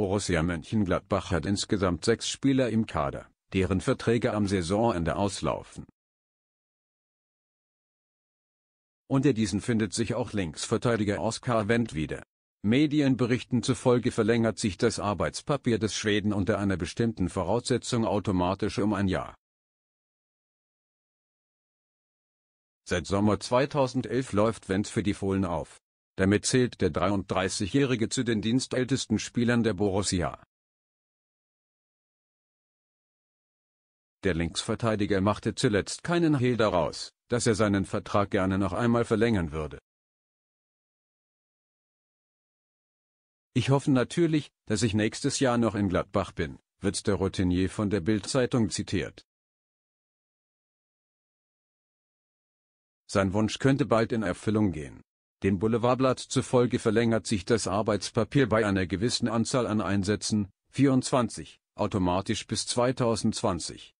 Borussia Mönchengladbach hat insgesamt sechs Spieler im Kader, deren Verträge am Saisonende auslaufen. Unter diesen findet sich auch Linksverteidiger Oskar Wendt wieder. Medienberichten zufolge verlängert sich das Arbeitspapier des Schweden unter einer bestimmten Voraussetzung automatisch um ein Jahr. Seit Sommer 2011 läuft Wendt für die Fohlen auf. Damit zählt der 33-Jährige zu den dienstältesten Spielern der Borussia. Der Linksverteidiger machte zuletzt keinen Hehl daraus, dass er seinen Vertrag gerne noch einmal verlängern würde. Ich hoffe natürlich, dass ich nächstes Jahr noch in Gladbach bin, wird der Routinier von der Bild-Zeitung zitiert. Sein Wunsch könnte bald in Erfüllung gehen. Dem Boulevardblatt zufolge verlängert sich das Arbeitspapier bei einer gewissen Anzahl an Einsätzen, 24, automatisch bis 2020.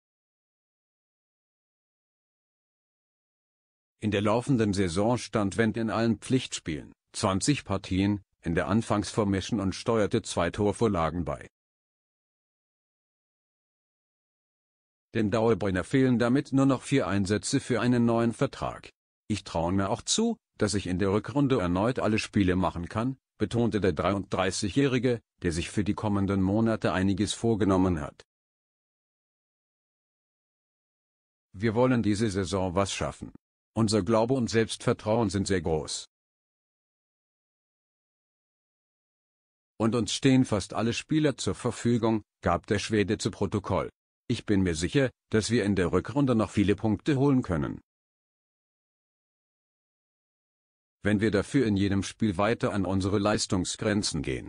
In der laufenden Saison stand Wendt in allen Pflichtspielen, 20 Partien, in der Anfangsformation und steuerte zwei Torvorlagen bei. Dem Dauerbrenner fehlen damit nur noch vier Einsätze für einen neuen Vertrag. Ich traue mir auch zu, dass ich in der Rückrunde erneut alle Spiele machen kann, betonte der 33-Jährige, der sich für die kommenden Monate einiges vorgenommen hat. Wir wollen diese Saison was schaffen. Unser Glaube und Selbstvertrauen sind sehr groß. Und uns stehen fast alle Spieler zur Verfügung, gab der Schwede zu Protokoll. Ich bin mir sicher, dass wir in der Rückrunde noch viele Punkte holen können. wenn wir dafür in jedem Spiel weiter an unsere Leistungsgrenzen gehen.